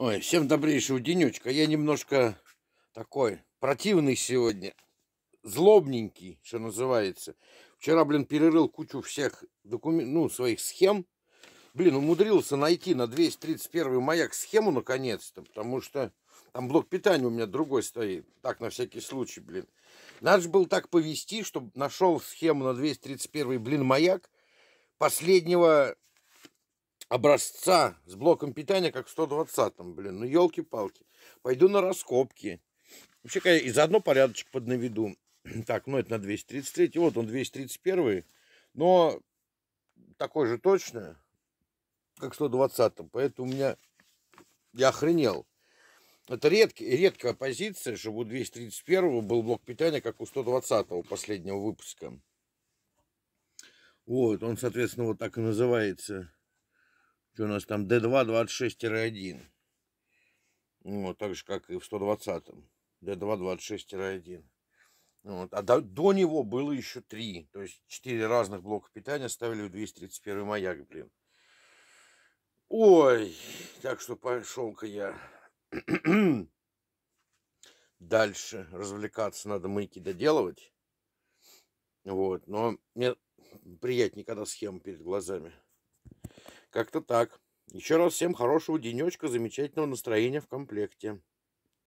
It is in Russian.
Ой, всем добрейшего денечка. Я немножко такой противный сегодня. Злобненький, что называется. Вчера, блин, перерыл кучу всех документов, ну, своих схем. Блин, умудрился найти на 231 маяк схему наконец-то, потому что там блок питания у меня другой стоит. Так, на всякий случай, блин. Надо же было так повести, чтобы нашел схему на 231, блин, маяк последнего образца с блоком питания, как в 120-м, блин, ну елки-палки. Пойду на раскопки. Вообще, и заодно порядочек под наведу. Так, ну это на 233, вот он 231, но такой же точно, как 120-м, поэтому у меня, я охренел. Это редкий, редкая позиция, чтобы у 231 был блок питания, как у 120 последнего выпуска. Вот, он, соответственно, вот так и называется что у нас там D2 26-1. Вот, так же, как и в 120-м. D2 26-1. Вот. А до, до него было еще три. То есть четыре разных блока питания ставили в 231 маяк, блин. Ой, так что пошел-ка я дальше. Развлекаться надо мыки доделывать. Вот, но мне приятнее, когда схема перед глазами. Как-то так. Еще раз всем хорошего денечка, замечательного настроения в комплекте.